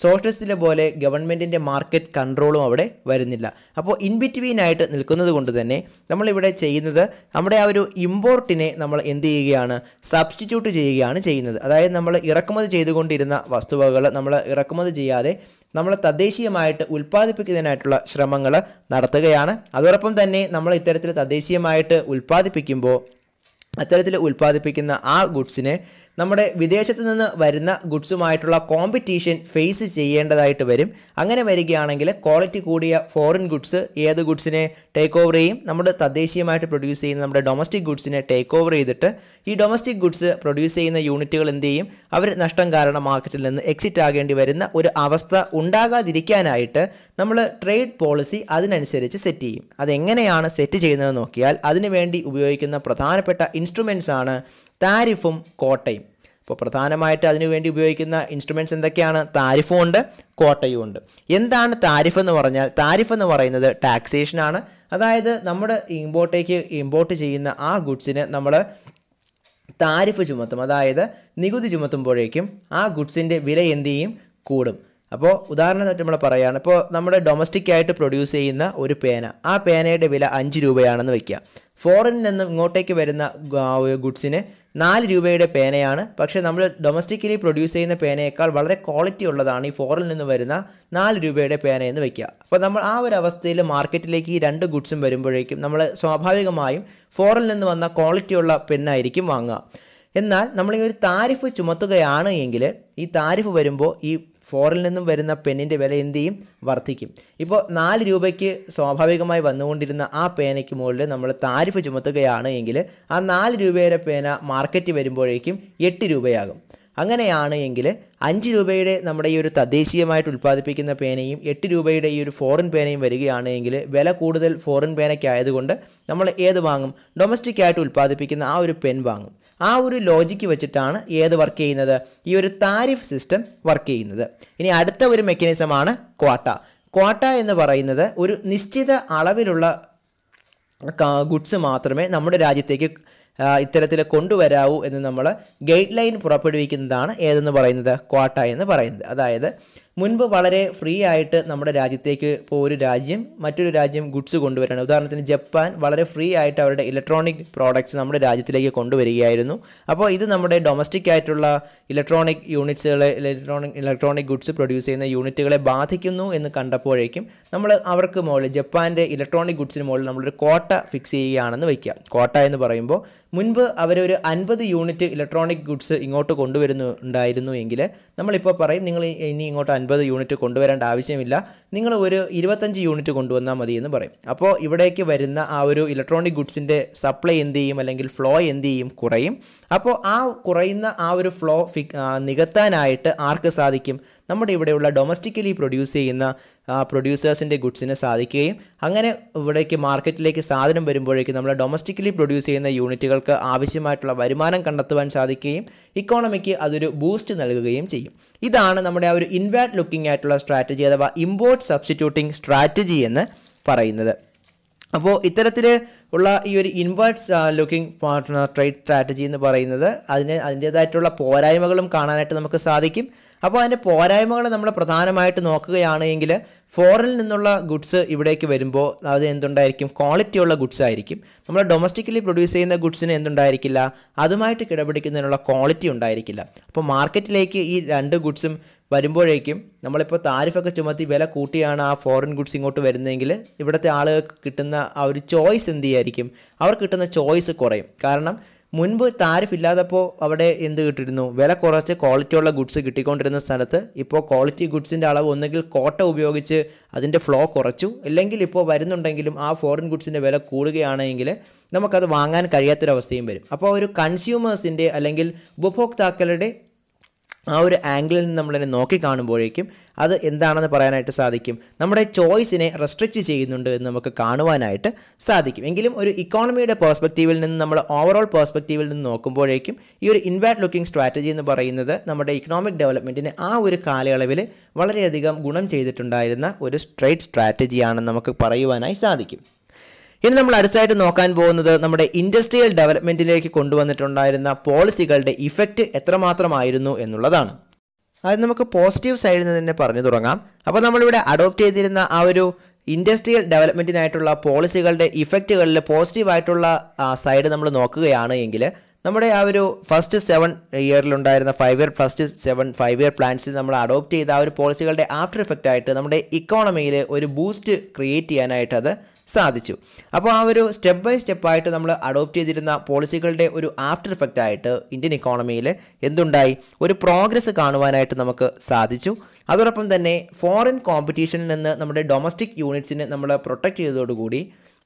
സോഷ്യലിസ്റ്റിലെ പോലെ ഗവൺമെൻറ്റിൻ്റെ മാർക്കറ്റ് കൺട്രോളും അവിടെ വരുന്നില്ല അപ്പോൾ ഇൻ ബിറ്റ്വീൻ ആയിട്ട് നിൽക്കുന്നത് കൊണ്ട് തന്നെ നമ്മളിവിടെ ചെയ്യുന്നത് നമ്മുടെ ആ ഒരു ഇമ്പോർട്ടിനെ നമ്മൾ എന്ത് ചെയ്യുകയാണ് സബ്സ്റ്റിറ്റ്യൂട്ട് ചെയ്യുക ചെയ്യുകയാണ് ചെയ്യുന്നത് അതായത് നമ്മൾ ഇറക്കുമതി ചെയ്തുകൊണ്ടിരുന്ന വസ്തുവകൾ നമ്മൾ ഇറക്കുമതി ചെയ്യാതെ നമ്മൾ തദ്ദേശീയമായിട്ട് ഉൽപ്പാദിപ്പിക്കുന്നതിനായിട്ടുള്ള ശ്രമങ്ങൾ നടത്തുകയാണ് അതോടൊപ്പം തന്നെ നമ്മൾ ഇത്തരത്തിൽ തദ്ദേശീയമായിട്ട് ഉൽപ്പാദിപ്പിക്കുമ്പോൾ അത്തരത്തിൽ ഉൽപ്പാദിപ്പിക്കുന്ന ആ ഗുഡ്സിനെ നമ്മുടെ വിദേശത്ത് നിന്ന് വരുന്ന ഗുഡ്സുമായിട്ടുള്ള കോമ്പറ്റീഷൻ ഫേസ് ചെയ്യേണ്ടതായിട്ട് വരും അങ്ങനെ വരികയാണെങ്കിൽ ക്വാളിറ്റി കൂടിയ ഫോറിൻ ഗുഡ്സ് ഏത് ഗുഡ്സിനെ ടേക്ക് ഓവർ ചെയ്യും നമ്മുടെ തദ്ദേശീയമായിട്ട് പ്രൊഡ്യൂസ് ചെയ്യുന്ന നമ്മുടെ ഡൊമസ്റ്റിക് ഗുഡ്സിനെ ടേക്ക് ഓവർ ചെയ്തിട്ട് ഈ ഡൊമസ്റ്റിക് ഗുഡ്സ് പ്രൊഡ്യൂസ് ചെയ്യുന്ന യൂണിറ്റുകൾ എന്ത് ചെയ്യും അവർ നഷ്ടം കാരണം മാർക്കറ്റിൽ നിന്ന് എക്സിറ്റ് ആകേണ്ടി വരുന്ന ഒരു അവസ്ഥ ഉണ്ടാകാതിരിക്കാനായിട്ട് നമ്മൾ ട്രേഡ് പോളിസി അതിനനുസരിച്ച് സെറ്റ് ചെയ്യും അതെങ്ങനെയാണ് സെറ്റ് ചെയ്യുന്നത് നോക്കിയാൽ അതിനുവേണ്ടി ഉപയോഗിക്കുന്ന പ്രധാനപ്പെട്ട ഇൻസ്ട്രുമെൻസ് ആണ് താരിഫും കോട്ടയും ഇപ്പോൾ പ്രധാനമായിട്ട് അതിനുവേണ്ടി ഉപയോഗിക്കുന്ന ഇൻസ്ട്രുമെൻറ്റ്സ് എന്തൊക്കെയാണ് താരിഫും ഉണ്ട് കോട്ടയും ഉണ്ട് എന്താണ് താരിഫ് എന്ന് പറഞ്ഞാൽ താരിഫ് എന്ന് പറയുന്നത് ടാക്സേഷനാണ് അതായത് നമ്മുടെ ഇമ്പോർട്ടേക്ക് ഇമ്പോർട്ട് ചെയ്യുന്ന ആ ഗുഡ്സിന് നമ്മൾ താരിഫ് ചുമത്തും അതായത് നികുതി ചുമത്തുമ്പോഴേക്കും ആ ഗുഡ്സിൻ്റെ വില എന്ത് ചെയ്യും കൂടും അപ്പോൾ ഉദാഹരണമായിട്ട് നമ്മൾ പറയുകയാണ് ഇപ്പോൾ നമ്മുടെ ഡൊമസ്റ്റിക് ആയിട്ട് പ്രൊഡ്യൂസ് ചെയ്യുന്ന ഒരു പേന ആ പേനയുടെ വില അഞ്ച് രൂപയാണെന്ന് വയ്ക്കുക ഫോറിനിൽ നിന്നും ഇങ്ങോട്ടേക്ക് വരുന്ന ഗുഡ്സിന് നാല് രൂപയുടെ പേനയാണ് പക്ഷേ നമ്മൾ ഡൊമസ്റ്റിക്കലി പ്രൊഡ്യൂസ് ചെയ്യുന്ന പേനയേക്കാൾ വളരെ ക്വാളിറ്റി ഉള്ളതാണ് ഈ ഫോറിൽ നിന്ന് വരുന്ന നാല് രൂപയുടെ പേന എന്ന് വെക്കുക അപ്പോൾ നമ്മൾ ആ ഒരു അവസ്ഥയിൽ മാർക്കറ്റിലേക്ക് ഈ രണ്ട് ഗുഡ്സും വരുമ്പോഴേക്കും നമ്മൾ സ്വാഭാവികമായും ഫോറിൽ നിന്ന് വന്ന ക്വാളിറ്റിയുള്ള പെന്നായിരിക്കും വാങ്ങുക എന്നാൽ നമ്മൾ ഈ ഒരു താരിഫ് ചുമത്തുകയാണ് എങ്കിൽ ഈ താരിഫ് വരുമ്പോൾ ഈ ഫോറിൽ നിന്നും വരുന്ന പെന്നിൻ്റെ വില എന്ത് ചെയ്യും വർദ്ധിക്കും ഇപ്പോൾ നാല് രൂപയ്ക്ക് സ്വാഭാവികമായി വന്നുകൊണ്ടിരുന്ന ആ പേനയ്ക്ക് മുകളിൽ നമ്മൾ താരിഫ് ചുമത്തുകയാണ് എങ്കിൽ ആ നാല് രൂപയുടെ പേന മാർക്കറ്റ് വരുമ്പോഴേക്കും എട്ട് രൂപയാകും അങ്ങനെയാണ് എങ്കിൽ അഞ്ച് രൂപയുടെ നമ്മുടെ ഈ ഒരു തദ്ദേശീയമായിട്ട് ഉൽപ്പാദിപ്പിക്കുന്ന പേനയും എട്ട് രൂപയുടെ ഈ ഒരു ഫോറിൻ പേനയും വരികയാണ് എങ്കിൽ വില കൂടുതൽ ഫോറിൻ പേനയ്ക്കായതുകൊണ്ട് നമ്മൾ ഏത് വാങ്ങും ഡൊമസ്റ്റിക് ആയിട്ട് ഉൽപ്പാദിപ്പിക്കുന്ന ആ ഒരു പെൻ വാങ്ങും ആ ഒരു ലോജിക്ക് വെച്ചിട്ടാണ് ഏത് വർക്ക് ചെയ്യുന്നത് ഈ ഒരു താരിഫ് സിസ്റ്റം വർക്ക് ചെയ്യുന്നത് ഇനി അടുത്ത ഒരു മെക്കാനിസമാണ് ക്വാട്ട ക്വാട്ട എന്ന് പറയുന്നത് ഒരു നിശ്ചിത അളവിലുള്ള ഗുഡ്സ് മാത്രമേ നമ്മുടെ രാജ്യത്തേക്ക് ഇത്തരത്തിൽ കൊണ്ടുവരാവൂ എന്ന് നമ്മൾ ഗൈഡ് ലൈൻ പുറപ്പെടുവിക്കുന്നതാണ് ഏതെന്ന് പറയുന്നത് ക്വാട്ട എന്ന് പറയുന്നത് അതായത് മുൻപ് വളരെ ഫ്രീ ആയിട്ട് നമ്മുടെ രാജ്യത്തേക്ക് ഇപ്പോൾ ഒരു രാജ്യം മറ്റൊരു രാജ്യം ഗുഡ്സ് കൊണ്ടുവരാണ് ഉദാഹരണത്തിന് ജപ്പാൻ വളരെ ഫ്രീ ആയിട്ട് അവരുടെ ഇലക്ട്രോണിക് പ്രോഡക്റ്റ്സ് നമ്മുടെ രാജ്യത്തിലേക്ക് കൊണ്ടുവരികയായിരുന്നു അപ്പോൾ ഇത് നമ്മുടെ ഡൊമസ്റ്റിക് ആയിട്ടുള്ള ഇലക്ട്രോണിക് യൂണിറ്റ്സുകളെ ഇലക്ട്രോണിക് ഇലക്ട്രോണിക് ഗുഡ്സ് പ്രൊഡ്യൂസ് ചെയ്യുന്ന യൂണിറ്റുകളെ ബാധിക്കുന്നു എന്ന് കണ്ടപ്പോഴേക്കും നമ്മൾ അവർക്ക് മുകളിൽ ജപ്പാൻ്റെ ഇലക്ട്രോണിക് ഗുഡ്സിന് മുകളിൽ നമ്മളൊരു കോട്ട ഫിക്സ് ചെയ്യുകയാണെന്ന് വയ്ക്കുക കോട്ട എന്ന് പറയുമ്പോൾ മുൻപ് അവരൊരു അൻപത് യൂണിറ്റ് ഇലക്ട്രോണിക് ഗുഡ്സ് ഇങ്ങോട്ട് കൊണ്ടുവരുന്നുണ്ടായിരുന്നു എങ്കിൽ നമ്മളിപ്പോൾ പറയും നിങ്ങൾ ഇനി ഇങ്ങോട്ട് അൻപത് യൂണിറ്റ് കൊണ്ടുവരേണ്ട ആവശ്യമില്ല നിങ്ങൾ ഒരു ഇരുപത്തഞ്ച് യൂണിറ്റ് കൊണ്ടുവന്നാൽ മതി എന്ന് പറയും അപ്പോൾ ഇവിടേക്ക് വരുന്ന ആ ഒരു ഇലക്ട്രോണിക് ഗുഡ്സിൻ്റെ സപ്ലൈ എന്ത് ചെയ്യും അല്ലെങ്കിൽ ഫ്ലോ എന്ത് ചെയ്യും കുറയും അപ്പോൾ ആ കുറയുന്ന ആ ഒരു ഫ്ലോ ഫി നികത്താനായിട്ട് ആർക്ക് സാധിക്കും നമ്മുടെ ഇവിടെയുള്ള ഡൊമസ്റ്റിക്കലി പ്രൊഡ്യൂസ് ചെയ്യുന്ന പ്രൊഡ്യൂസേഴ്സിൻ്റെ ഗുഡ്സിന് സാധിക്കുകയും അങ്ങനെ ഇവിടേക്ക് മാർക്കറ്റിലേക്ക് സാധനം വരുമ്പോഴേക്ക് നമ്മൾ ഡൊമസ്റ്റിക്കലി പ്രൊഡ്യൂസ് ചെയ്യുന്ന യൂണിറ്റുകൾക്ക് ആവശ്യമായിട്ടുള്ള വരുമാനം കണ്ടെത്തുവാൻ സാധിക്കുകയും ഇക്കോണമിക്ക് അതൊരു ബൂസ്റ്റ് നൽകുകയും ചെയ്യും ഇതാണ് നമ്മുടെ ആ ഒരു ഇൻവേർട്ട് ലുക്കിംഗ് ആയിട്ടുള്ള സ്ട്രാറ്റജി അഥവാ ഇമ്പോർട്ട് സബ്സ്റ്റിറ്റ്യൂട്ടിംഗ് സ്ട്രാറ്റജി എന്ന് പറയുന്നത് അപ്പോൾ ഇത്തരത്തിൽ ഉള്ള ഈ ഒരു ഇൻവേർട്ട് ലുക്കിംഗ് ട്രേഡ് സ്ട്രാറ്റജി എന്ന് പറയുന്നത് അതിന് അതിൻ്റേതായിട്ടുള്ള പോരായ്മകളും കാണാനായിട്ട് നമുക്ക് സാധിക്കും അപ്പോൾ അതിൻ്റെ പോരായ്മകൾ നമ്മൾ പ്രധാനമായിട്ട് നോക്കുകയാണെങ്കിൽ ഫോറിൽ നിന്നുള്ള ഗുഡ്സ് ഇവിടേക്ക് വരുമ്പോൾ അത് എന്തുണ്ടായിരിക്കും ക്വാളിറ്റി ഉള്ള ഗുഡ്സ് ആയിരിക്കും നമ്മൾ ഡൊമസ്റ്റിക്കലി പ്രൊഡ്യൂസ് ചെയ്യുന്ന ഗുഡ്സിന് എന്തുണ്ടായിരിക്കില്ല അതുമായിട്ട് കിടപിടിക്കുന്നതിനുള്ള ക്വാളിറ്റി ഉണ്ടായിരിക്കില്ല അപ്പോൾ മാർക്കറ്റിലേക്ക് ഈ രണ്ട് ഗുഡ്സും വരുമ്പോഴേക്കും നമ്മളിപ്പോൾ താരിഫൊക്കെ ചുമത്തി വില കൂട്ടിയാണ് ആ ഫോറിൻ ഗുഡ്സ് ഇങ്ങോട്ട് വരുന്നതെങ്കിൽ ഇവിടുത്തെ ആളുകൾക്ക് കിട്ടുന്ന ആ ഒരു ചോയ്സ് എന്ത് ചെയ്യായിരിക്കും അവർക്ക് കിട്ടുന്ന ചോയ്സ് കുറയും കാരണം മുൻപ് താരിഫ് ഇല്ലാത്തപ്പോൾ അവിടെ എന്ത് കിട്ടിയിരുന്നു വില കുറച്ച് ക്വാളിറ്റി ഉള്ള ഗുഡ്സ് കിട്ടിക്കൊണ്ടിരുന്ന സ്ഥലത്ത് ഇപ്പോൾ ക്വാളിറ്റി ഗുഡ്സിൻ്റെ അളവ് ഒന്നെങ്കിൽ കോട്ട ഉപയോഗിച്ച് അതിൻ്റെ ഫ്ലോ കുറച്ചു അല്ലെങ്കിൽ ഇപ്പോൾ വരുന്നുണ്ടെങ്കിലും ആ ഫോറിൻ ഗുഡ്സിൻ്റെ വില കൂടുകയാണെങ്കിൽ നമുക്കത് വാങ്ങാൻ കഴിയാത്തൊരവസ്ഥയും വരും അപ്പോൾ ഒരു കൺസ്യൂമേഴ്സിൻ്റെ അല്ലെങ്കിൽ ഉപഭോക്താക്കളുടെ ആ ഒരു ആംഗിളിൽ നിന്ന് നമ്മളതിനെ നോക്കി കാണുമ്പോഴേക്കും അത് എന്താണെന്ന് പറയാനായിട്ട് സാധിക്കും നമ്മുടെ ചോയ്സിനെ റെസ്ട്രിക്റ്റ് ചെയ്യുന്നുണ്ട് എന്ന് നമുക്ക് കാണുവാനായിട്ട് സാധിക്കും എങ്കിലും ഒരു ഇക്കോണമിയുടെ പേഴ്സ്പെക്റ്റീവിൽ നിന്ന് നമ്മൾ ഓവറോൾ പേഴ്സ്പെക്റ്റീവിൽ നിന്ന് നോക്കുമ്പോഴേക്കും ഈ ഒരു ഇൻവേർട്ട് ലുക്കിംഗ് സ്ട്രാറ്റജി എന്ന് പറയുന്നത് നമ്മുടെ ഇക്കണോമിക് ഡെവലപ്മെൻറ്റിന് ആ ഒരു കാലയളവിൽ വളരെയധികം ഗുണം ചെയ്തിട്ടുണ്ടായിരുന്ന ഒരു സ്ട്രേറ്റ് സ്ട്രാറ്റജിയാണെന്ന് നമുക്ക് പറയുവാനായി സാധിക്കും ഇനി നമ്മൾ അടുത്തായിട്ട് നോക്കാൻ പോകുന്നത് നമ്മുടെ ഇൻഡസ്ട്രിയൽ ഡെവലപ്മെൻറ്റിലേക്ക് കൊണ്ടുവന്നിട്ടുണ്ടായിരുന്ന പോളിസികളുടെ ഇഫക്റ്റ് എത്രമാത്രമായിരുന്നു എന്നുള്ളതാണ് അത് നമുക്ക് പോസിറ്റീവ് സൈഡിൽ നിന്ന് തന്നെ പറഞ്ഞു തുടങ്ങാം അപ്പോൾ നമ്മളിവിടെ അഡോപ്റ്റ് ചെയ്തിരുന്ന ആ ഒരു ഇൻഡസ്ട്രിയൽ ഡെവലപ്മെൻറ്റിനായിട്ടുള്ള പോളിസികളുടെ ഇഫക്റ്റുകളിൽ പോസിറ്റീവായിട്ടുള്ള സൈഡ് നമ്മൾ നോക്കുകയാണ് എങ്കിൽ നമ്മുടെ ആ ഒരു ഫസ്റ്റ് സെവൻ ഇയറിലുണ്ടായിരുന്ന five year first seven five year പ്ലാൻസിൽ നമ്മൾ അഡോപ്റ്റ് ചെയ്ത ആ ഒരു പോളിസികളുടെ ആഫ്റ്റർ ഇഫക്റ്റ് ആയിട്ട് നമ്മുടെ ഇക്കോണമിയിൽ ഒരു ബൂസ്റ്റ് ക്രിയേറ്റ് ചെയ്യാനായിട്ട് അത് സാധിച്ചു അപ്പോൾ ആ ഒരു സ്റ്റെപ്പ് ബൈ സ്റ്റെപ്പായിട്ട് നമ്മൾ അഡോപ്റ്റ് ചെയ്തിരുന്ന പോളിസികളുടെ ഒരു ആഫ്റ്റർ ഇഫക്റ്റ് ആയിട്ട് ഇന്ത്യൻ ഇക്കോണമിയിൽ എന്തുണ്ടായി ഒരു പ്രോഗ്രസ് കാണുവാനായിട്ട് നമുക്ക് സാധിച്ചു അതോടൊപ്പം തന്നെ ഫോറിൻ കോമ്പറ്റീഷനിൽ നിന്ന് നമ്മുടെ ഡൊമസ്റ്റിക് യൂണിറ്റ്സിനെ നമ്മൾ പ്രൊട്ടക്റ്റ് ചെയ്തതോടുകൂടി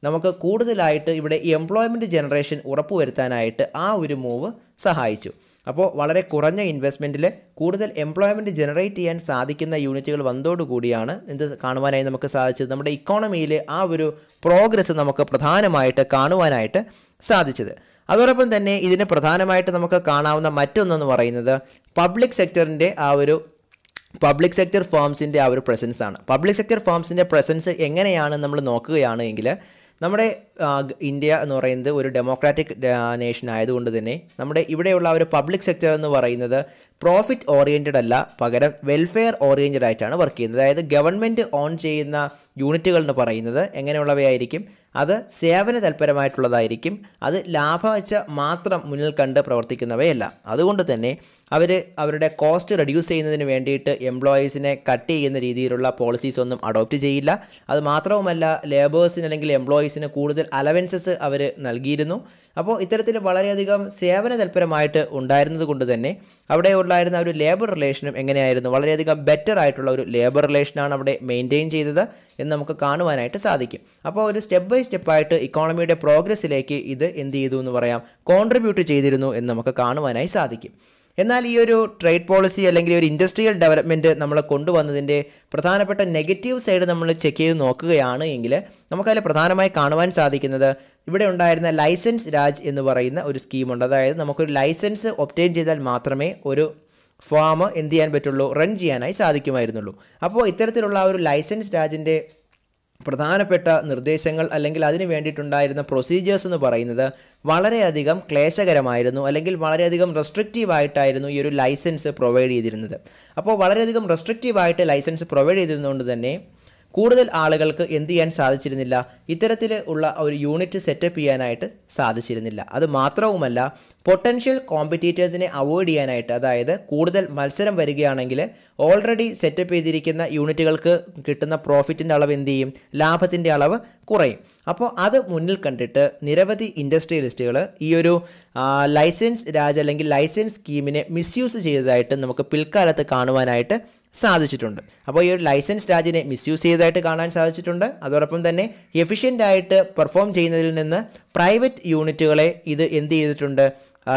നമുക്ക് കൂടുതലായിട്ട് ഇവിടെ എംപ്ലോയ്മെൻറ്റ് ജനറേഷൻ ഉറപ്പുവരുത്താനായിട്ട് ആ ഒരു മൂവ് സഹായിച്ചു അപ്പോൾ വളരെ കുറഞ്ഞ ഇൻവെസ്റ്റ്മെൻറ്റിൽ കൂടുതൽ എംപ്ലോയ്മെൻറ്റ് ജനറേറ്റ് ചെയ്യാൻ സാധിക്കുന്ന യൂണിറ്റുകൾ വന്നതോടുകൂടിയാണ് ഇത് കാണുവാനായി നമുക്ക് സാധിച്ചത് നമ്മുടെ ഇക്കോണമിയിൽ ആ ഒരു പ്രോഗ്രസ് നമുക്ക് പ്രധാനമായിട്ട് കാണുവാനായിട്ട് സാധിച്ചത് അതോടൊപ്പം തന്നെ ഇതിന് പ്രധാനമായിട്ട് നമുക്ക് കാണാവുന്ന മറ്റൊന്നെന്ന് പറയുന്നത് പബ്ലിക് സെക്ടറിൻ്റെ ആ ഒരു പബ്ലിക് സെക്ടർ ഫേംസിൻ്റെ ആ ഒരു പ്രസൻസ് ആണ് പബ്ലിക് സെക്ടർ ഫേംസിൻ്റെ പ്രസൻസ് എങ്ങനെയാണ് നമ്മൾ നോക്കുകയാണെങ്കിൽ നമ്മുടെ ഇന്ത്യ എന്ന് പറയുന്നത് ഒരു ഡെമോക്രാറ്റിക് നേഷൻ ആയതുകൊണ്ട് തന്നെ നമ്മുടെ ഇവിടെയുള്ള ഒരു പബ്ലിക് സെക്ടർ എന്ന് പറയുന്നത് പ്രോഫിറ്റ് ഓറിയൻറ്റഡ് അല്ല പകരം വെൽഫെയർ ഓറിയൻറ്റഡ് ആയിട്ടാണ് വർക്ക് ചെയ്യുന്നത് അതായത് ഗവൺമെൻറ് ഓൺ ചെയ്യുന്ന യൂണിറ്റുകൾ എന്ന് പറയുന്നത് എങ്ങനെയുള്ളവയായിരിക്കും അത് സേവന തൽപരമായിട്ടുള്ളതായിരിക്കും അത് ലാഭവച്ച മാത്രം മുന്നിൽ കണ്ട് പ്രവർത്തിക്കുന്നവയല്ല അതുകൊണ്ട് തന്നെ അവർ അവരുടെ കോസ്റ്റ് റെഡ്യൂസ് ചെയ്യുന്നതിന് വേണ്ടിയിട്ട് എംപ്ലോയീസിനെ കട്ട് ചെയ്യുന്ന രീതിയിലുള്ള പോളിസീസ് ഒന്നും അഡോപ്റ്റ് ചെയ്യില്ല അത് മാത്രവുമല്ല ലേബേഴ്സിന് അല്ലെങ്കിൽ എംപ്ലോയീസിന് കൂടുതൽ അലവൻസസ് അവർ നൽകിയിരുന്നു അപ്പോൾ ഇത്തരത്തിൽ വളരെയധികം സേവന തൽപരമായിട്ട് ഉണ്ടായിരുന്നത് കൊണ്ട് തന്നെ അവിടെ ഉണ്ടായിരുന്ന ഒരു ലേബർ റിലേഷനും എങ്ങനെയായിരുന്നു വളരെയധികം ബെറ്റർ ആയിട്ടുള്ള ഒരു ലേബർ റിലേഷനാണ് അവിടെ മെയിൻറ്റെയിൻ ചെയ്തത് എന്ന് നമുക്ക് കാണുവാനായിട്ട് സാധിക്കും അപ്പോൾ ഒരു സ്റ്റെപ്പ് ബൈ സ്റ്റെപ്പായിട്ട് ഇക്കോണമിയുടെ പ്രോഗ്രസ്സിലേക്ക് ഇത് എന്ത് ചെയ്തു എന്ന് പറയാം കോൺട്രിബ്യൂട്ട് ചെയ്തിരുന്നു എന്ന് നമുക്ക് കാണുവാനായി സാധിക്കും എന്നാൽ ഈ ഒരു ട്രേഡ് പോളിസി അല്ലെങ്കിൽ ഒരു ഇൻഡസ്ട്രിയൽ ഡെവലപ്മെൻറ്റ് നമ്മളെ കൊണ്ടുവന്നതിൻ്റെ പ്രധാനപ്പെട്ട നെഗറ്റീവ് സൈഡ് നമ്മൾ ചെക്ക് ചെയ്ത് നോക്കുകയാണ് എങ്കിൽ നമുക്കതിൽ പ്രധാനമായി കാണുവാൻ സാധിക്കുന്നത് ഇവിടെ ഉണ്ടായിരുന്ന ലൈസൻസ് രാജ് എന്ന് പറയുന്ന ഒരു സ്കീമുണ്ട് അതായത് നമുക്കൊരു ലൈസൻസ് ഒപ്റ്റെയിൻ ചെയ്താൽ മാത്രമേ ഒരു ഫാം എന്ത് ചെയ്യാൻ പറ്റുള്ളൂ റൺ ചെയ്യാനായി സാധിക്കുമായിരുന്നുള്ളൂ അപ്പോൾ ഇത്തരത്തിലുള്ള ഒരു ലൈസൻസ് രാജിൻ്റെ പ്രധാനപ്പെട്ട നിർദ്ദേശങ്ങൾ അല്ലെങ്കിൽ അതിന് വേണ്ടിയിട്ടുണ്ടായിരുന്ന പ്രൊസീജിയേഴ്സ് എന്ന് പറയുന്നത് വളരെയധികം ക്ലേശകരമായിരുന്നു അല്ലെങ്കിൽ വളരെയധികം റെസ്ട്രിക്റ്റീവായിട്ടായിരുന്നു ഈ ഒരു ലൈസൻസ് പ്രൊവൈഡ് ചെയ്തിരുന്നത് അപ്പോൾ വളരെയധികം റെസ്ട്രിക്റ്റീവായിട്ട് ലൈസൻസ് പ്രൊവൈഡ് ചെയ്തിരുന്നതുകൊണ്ട് തന്നെ കൂടുതൽ ആളുകൾക്ക് എന്ത് ചെയ്യാൻ സാധിച്ചിരുന്നില്ല ഇത്തരത്തിൽ ഉള്ള ഒരു യൂണിറ്റ് സെറ്റപ്പ് ചെയ്യാനായിട്ട് സാധിച്ചിരുന്നില്ല അത് മാത്രവുമല്ല പൊട്ടൻഷ്യൽ കോമ്പറ്റീറ്റേഴ്സിനെ അവോയ്ഡ് ചെയ്യാനായിട്ട് അതായത് കൂടുതൽ മത്സരം വരികയാണെങ്കിൽ ഓൾറെഡി സെറ്റപ്പ് ചെയ്തിരിക്കുന്ന യൂണിറ്റുകൾക്ക് കിട്ടുന്ന പ്രോഫിറ്റിൻ്റെ അളവ് എന്ത് ചെയ്യും ലാഭത്തിൻ്റെ അളവ് കുറയും അപ്പോൾ അത് മുന്നിൽ കണ്ടിട്ട് നിരവധി ഇൻഡസ്ട്രിയലിസ്റ്റുകൾ ഈ ഒരു ലൈസൻസ് രാജ അല്ലെങ്കിൽ ലൈസൻസ് സ്കീമിനെ മിസ്യൂസ് ചെയ്തതായിട്ട് നമുക്ക് പിൽക്കാലത്ത് കാണുവാനായിട്ട് സാധിച്ചിട്ടുണ്ട് അപ്പോൾ ഈ ഒരു ലൈസൻസ് രാജിനെ മിസ്യൂസ് ചെയ്തതായിട്ട് കാണാൻ സാധിച്ചിട്ടുണ്ട് അതോടൊപ്പം തന്നെ എഫിഷ്യൻ്റ് ആയിട്ട് പെർഫോം ചെയ്യുന്നതിൽ നിന്ന് പ്രൈവറ്റ് യൂണിറ്റുകളെ ഇത് എന്ത് ചെയ്തിട്ടുണ്ട്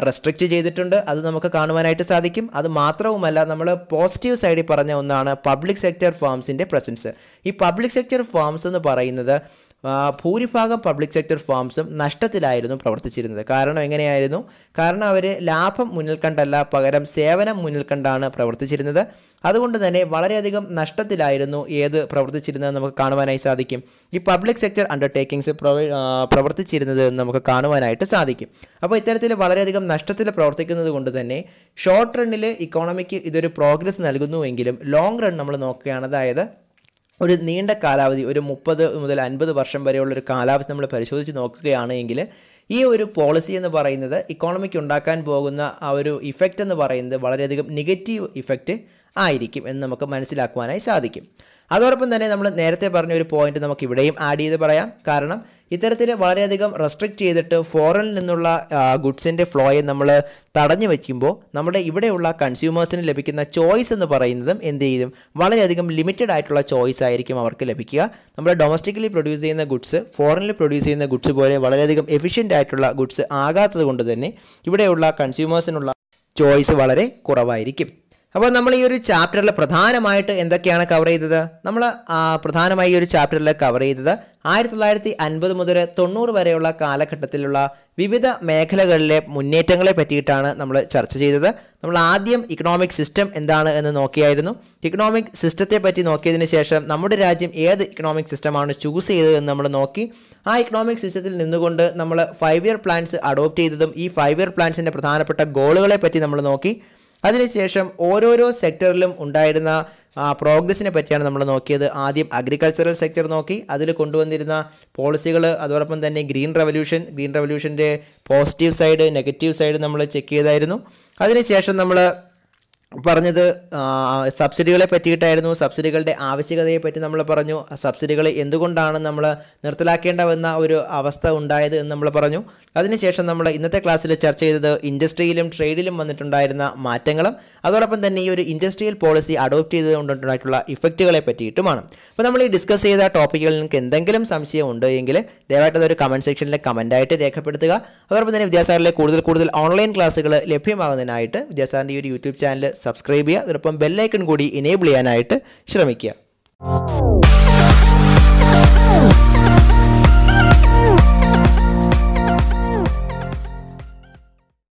റെസ്ട്രിക്റ്റ് ചെയ്തിട്ടുണ്ട് അത് നമുക്ക് കാണുവാനായിട്ട് സാധിക്കും അത് മാത്രവുമല്ല നമ്മൾ പോസിറ്റീവ് സൈഡിൽ പറഞ്ഞ ഒന്നാണ് പബ്ലിക് സെക്ടർ ഫാംസിൻ്റെ പ്രസൻസ് ഈ പബ്ലിക് സെക്ടർ ഫാംസ് എന്ന് പറയുന്നത് ഭൂരിഭാഗം പബ്ലിക് സെക്ടർ ഫാംസും നഷ്ടത്തിലായിരുന്നു പ്രവർത്തിച്ചിരുന്നത് കാരണം എങ്ങനെയായിരുന്നു കാരണം അവർ ലാഭം മുന്നിൽ കണ്ടല്ല പകരം സേവനം മുന്നിൽ കണ്ടാണ് പ്രവർത്തിച്ചിരുന്നത് അതുകൊണ്ട് തന്നെ വളരെയധികം നഷ്ടത്തിലായിരുന്നു ഏത് പ്രവർത്തിച്ചിരുന്നത് നമുക്ക് കാണുവാനായി സാധിക്കും ഈ പബ്ലിക് സെക്ടർ അണ്ടർടേക്കിങ്സ് പ്രവർത്തിച്ചിരുന്നത് നമുക്ക് കാണുവാനായിട്ട് സാധിക്കും അപ്പോൾ ഇത്തരത്തിൽ വളരെയധികം നഷ്ടത്തിൽ പ്രവർത്തിക്കുന്നത് കൊണ്ട് തന്നെ ഷോർട്ട് റണ്ണിൽ ഇക്കോണമിക്ക് ഇതൊരു പ്രോഗ്രസ് നൽകുന്നുവെങ്കിലും ലോങ് റൺ നമ്മൾ നോക്കുകയാണ് അതായത് ഒരു നീണ്ട കാലാവധി ഒരു മുപ്പത് മുതൽ അൻപത് വർഷം വരെയുള്ള ഒരു കാലാവധി നമ്മൾ പരിശോധിച്ച് നോക്കുകയാണെങ്കിൽ ഈ ഒരു പോളിസി എന്ന് പറയുന്നത് ഇക്കോണമിക്ക് ഉണ്ടാക്കാൻ പോകുന്ന ആ ഒരു ഇഫക്റ്റ് എന്ന് പറയുന്നത് വളരെയധികം നെഗറ്റീവ് ഇഫക്റ്റ് ആയിരിക്കും എന്ന് നമുക്ക് മനസ്സിലാക്കുവാനായി സാധിക്കും അതോടൊപ്പം തന്നെ നമ്മൾ നേരത്തെ പറഞ്ഞ ഒരു പോയിന്റ് നമുക്ക് ഇവിടെയും ആഡ് ചെയ്ത് പറയാം കാരണം ഇത്തരത്തിൽ വളരെയധികം റെസ്ട്രിക്റ്റ് ചെയ്തിട്ട് ഫോറിനിൽ നിന്നുള്ള ഗുഡ്സിൻ്റെ ഫ്ലോയെ നമ്മൾ തടഞ്ഞു വയ്ക്കുമ്പോൾ നമ്മുടെ ഇവിടെയുള്ള കൺസ്യൂമേഴ്സിന് ലഭിക്കുന്ന ചോയ്സ് എന്ന് പറയുന്നതും എന്ത് ചെയ്യും വളരെയധികം ലിമിറ്റഡ് ആയിട്ടുള്ള ചോയ്സ് ആയിരിക്കും അവർക്ക് ലഭിക്കുക നമ്മുടെ ഡൊമസ്റ്റിക്കലി പ്രൊഡ്യൂസ് ചെയ്യുന്ന ഗുഡ്സ് ഫോറിനിൽ പ്രൊഡ്യൂസ് ചെയ്യുന്ന ഗുഡ്സ് പോലെ വളരെയധികം എഫിഷ്യൻ്റ് ആയിട്ടുള്ള ഗുഡ്സ് ആകാത്തത് കൊണ്ട് തന്നെ ഇവിടെയുള്ള കൺസ്യൂമേഴ്സിനുള്ള ചോയ്സ് വളരെ കുറവായിരിക്കും അപ്പോൾ നമ്മൾ ഈ ഒരു ചാപ്റ്ററിൽ പ്രധാനമായിട്ട് എന്തൊക്കെയാണ് കവർ ചെയ്തത് നമ്മൾ പ്രധാനമായി ഈ ഒരു ചാപ്റ്ററിൽ കവർ ചെയ്തത് ആയിരത്തി തൊള്ളായിരത്തി അൻപത് മുതൽ തൊണ്ണൂറ് വരെയുള്ള കാലഘട്ടത്തിലുള്ള വിവിധ മേഖലകളിലെ മുന്നേറ്റങ്ങളെ പറ്റിയിട്ടാണ് നമ്മൾ ചർച്ച ചെയ്തത് നമ്മൾ ആദ്യം ഇക്കണോമിക് സിസ്റ്റം എന്താണ് എന്ന് നോക്കിയായിരുന്നു ഇക്കണോമിക് സിസ്റ്റത്തെ പറ്റി നോക്കിയതിന് ശേഷം നമ്മുടെ രാജ്യം ഏത് ഇക്കണോമിക് സിസ്റ്റമാണ് ചൂസ് ചെയ്തതെന്ന് നമ്മൾ നോക്കി ആ ഇക്കണോമിക് സിസ്റ്റത്തിൽ നിന്നുകൊണ്ട് നമ്മൾ ഫൈവ് ഇയർ പ്ലാൻസ് അഡോപ്റ്റ് ചെയ്തതും ഈ ഫൈവ് ഇയർ പ്ലാൻസിൻ്റെ പ്രധാനപ്പെട്ട ഗോളുകളെ പറ്റി നമ്മൾ നോക്കി അതിനുശേഷം ഓരോരോ സെക്ടറിലും ഉണ്ടായിരുന്ന പ്രോഗ്രസ്സിനെ പറ്റിയാണ് നമ്മൾ നോക്കിയത് ആദ്യം അഗ്രികൾച്ചറൽ സെക്ടർ നോക്കി അതിൽ കൊണ്ടുവന്നിരുന്ന പോളിസികൾ അതോടൊപ്പം തന്നെ ഗ്രീൻ റവല്യൂഷൻ ഗ്രീൻ റവല്യൂഷൻ്റെ പോസിറ്റീവ് സൈഡ് നെഗറ്റീവ് സൈഡ് നമ്മൾ ചെക്ക് ചെയ്തായിരുന്നു അതിനുശേഷം നമ്മൾ പറഞ്ഞത് സബ്സിഡികളെ പറ്റിയിട്ടായിരുന്നു സബ്സിഡികളുടെ ആവശ്യകതയെ പറ്റി നമ്മൾ പറഞ്ഞു സബ്സിഡികൾ എന്തുകൊണ്ടാണ് നമ്മൾ നിർത്തലാക്കേണ്ടവെന്ന ഒരു അവസ്ഥ ഉണ്ടായത് എന്ന് നമ്മൾ പറഞ്ഞു അതിനുശേഷം നമ്മൾ ഇന്നത്തെ ക്ലാസ്സിൽ ചർച്ച ചെയ്തത് ഇൻഡസ്ട്രിയിലും ട്രേഡിലും വന്നിട്ടുണ്ടായിരുന്ന മാറ്റങ്ങളും അതോടൊപ്പം തന്നെ ഈ ഒരു ഇൻഡസ്ട്രിയൽ പോളിസി അഡോപ്റ്റ് ചെയ്തുകൊണ്ടിട്ടുള്ള ഇഫക്റ്റുകളെ പറ്റിയിട്ടുമാണ് അപ്പോൾ നമ്മൾ ഈ ഡിസ്കസ് ചെയ്ത ടോപ്പിക്കുകളിൽ നിങ്ങൾക്ക് എന്തെങ്കിലും സംശയം ഉണ്ടോ എങ്കിൽ ദയവായിട്ട് അതൊരു കമൻറ്റ് സെക്ഷനിലെ കമൻറ്റായിട്ട് രേഖപ്പെടുത്തുക അതോടൊപ്പം തന്നെ വിദ്യാസാഗറിലെ കൂടുതൽ കൂടുതൽ ഓൺലൈൻ ക്ലാസ്സുകൾ ലഭ്യമാകുന്നതിനായിട്ട് വിദ്യാസാഗറിൻ്റെ ഈ ഒരു യൂട്യൂബ് ചാനൽ സബ്സ്ക്രൈബ് ചെയ്യുക അതിനൊപ്പം ബെല്ലൈക്കൺ കൂടി എനേബിൾ ചെയ്യാനായിട്ട് ശ്രമിക്കുക